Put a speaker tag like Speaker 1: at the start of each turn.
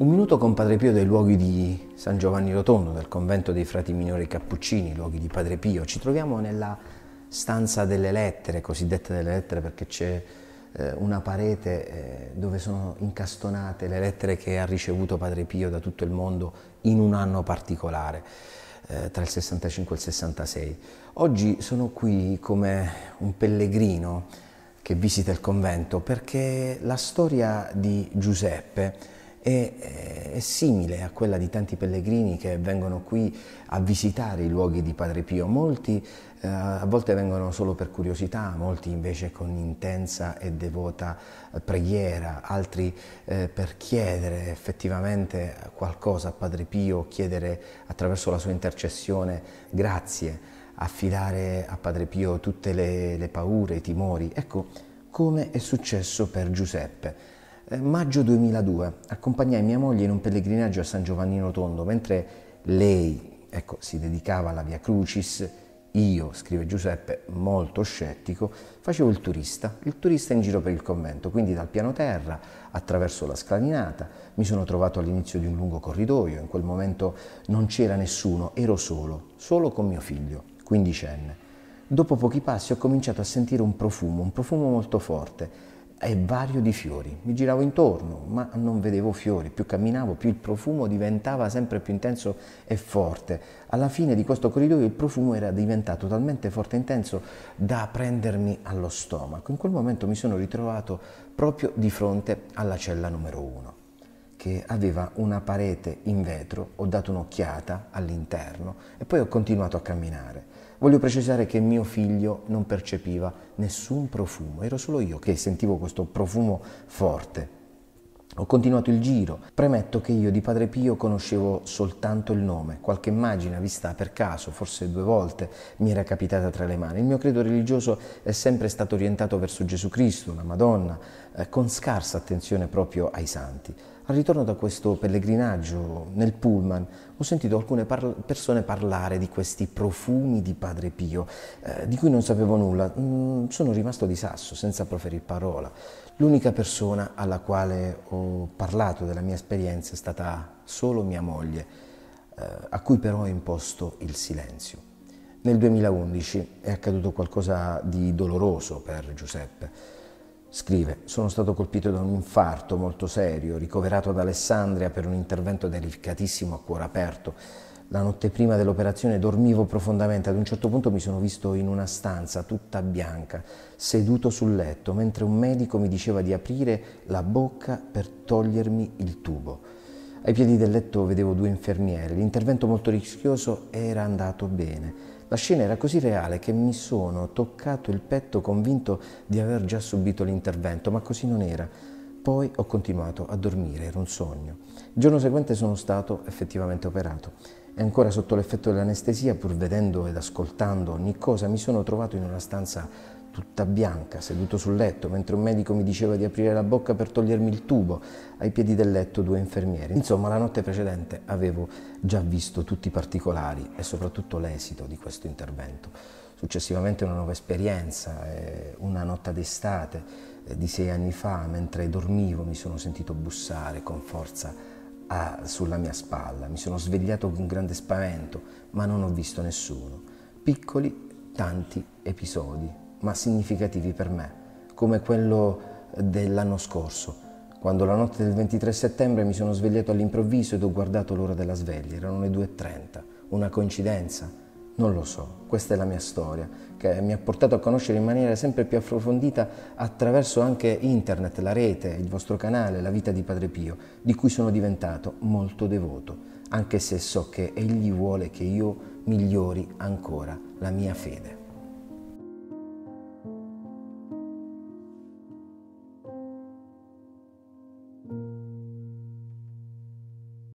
Speaker 1: Un minuto con Padre Pio dei luoghi di San Giovanni Rotondo, del convento dei frati minori cappuccini, luoghi di Padre Pio. Ci troviamo nella stanza delle lettere, cosiddette delle lettere perché c'è eh, una parete eh, dove sono incastonate le lettere che ha ricevuto Padre Pio da tutto il mondo in un anno particolare, eh, tra il 65 e il 66. Oggi sono qui come un pellegrino che visita il convento perché la storia di Giuseppe è, eh, è, simile a quella di tanti pellegrini che vengono qui a visitare i luoghi di Padre Pio. Molti eh, a volte vengono solo per curiosità, molti invece con intensa e devota eh, preghiera, altri eh, per chiedere effettivamente qualcosa a Padre Pio, chiedere attraverso la sua intercessione grazie affidare a Padre Pio tutte le, le paure, i timori. Ecco come è successo per Giuseppe. Eh, maggio 2002 accompagnai mia moglie in un pellegrinaggio a San Giovanni Rotondo, mentre lei ecco, si dedicava alla Via Crucis, io, scrive Giuseppe, molto scettico, facevo il turista, il turista in giro per il convento, quindi dal piano terra, attraverso la scalinata, mi sono trovato all'inizio di un lungo corridoio, in quel momento non c'era nessuno, ero solo, solo con mio figlio, quindicenne. Dopo pochi passi ho cominciato a sentire un profumo, un profumo molto forte, è vario di fiori. Mi giravo intorno, ma non vedevo fiori. Più camminavo, più il profumo diventava sempre più intenso e forte. Alla fine di questo corridoio il profumo era diventato talmente forte e intenso da prendermi allo stomaco. In quel momento mi sono ritrovato proprio di fronte alla cella numero uno che aveva una parete in vetro, ho dato un'occhiata all'interno e poi ho continuato a camminare. Voglio precisare che mio figlio non percepiva nessun profumo, ero solo io che sentivo questo profumo forte. Ho continuato il giro. Premetto che io di Padre Pio conoscevo soltanto il nome, qualche immagine vista per caso, forse due volte, mi era capitata tra le mani. Il mio credo religioso è sempre stato orientato verso Gesù Cristo, la Madonna, eh, con scarsa attenzione proprio ai santi. Al ritorno da questo pellegrinaggio nel pullman ho sentito alcune parla persone parlare di questi profumi di Padre Pio, eh, di cui non sapevo nulla. Mm, sono rimasto di sasso, senza proferir parola. L'unica persona alla quale ho parlato della mia esperienza è stata solo mia moglie, eh, a cui però ho imposto il silenzio. Nel 2011 è accaduto qualcosa di doloroso per Giuseppe. Scrive, sono stato colpito da un infarto molto serio, ricoverato ad Alessandria per un intervento delicatissimo a cuore aperto. La notte prima dell'operazione dormivo profondamente, ad un certo punto mi sono visto in una stanza tutta bianca, seduto sul letto, mentre un medico mi diceva di aprire la bocca per togliermi il tubo. Ai piedi del letto vedevo due infermiere, l'intervento molto rischioso era andato bene. La scena era così reale che mi sono toccato il petto convinto di aver già subito l'intervento, ma così non era. Poi ho continuato a dormire, era un sogno. Il giorno seguente sono stato effettivamente operato e ancora sotto l'effetto dell'anestesia, pur vedendo ed ascoltando ogni cosa, mi sono trovato in una stanza tutta bianca, seduto sul letto, mentre un medico mi diceva di aprire la bocca per togliermi il tubo, ai piedi del letto due infermieri. Insomma, la notte precedente avevo già visto tutti i particolari e soprattutto l'esito di questo intervento. Successivamente una nuova esperienza, eh, una notte d'estate eh, di sei anni fa, mentre dormivo mi sono sentito bussare con forza a, sulla mia spalla. Mi sono svegliato con grande spavento, ma non ho visto nessuno. Piccoli, tanti episodi, ma significativi per me, come quello dell'anno scorso, quando la notte del 23 settembre mi sono svegliato all'improvviso ed ho guardato l'ora della sveglia, erano le 2.30, una coincidenza? Non lo so, questa è la mia storia, che mi ha portato a conoscere in maniera sempre più approfondita attraverso anche internet, la rete, il vostro canale, la vita di Padre Pio, di cui sono diventato molto devoto, anche se so che Egli vuole che io migliori ancora la mia fede.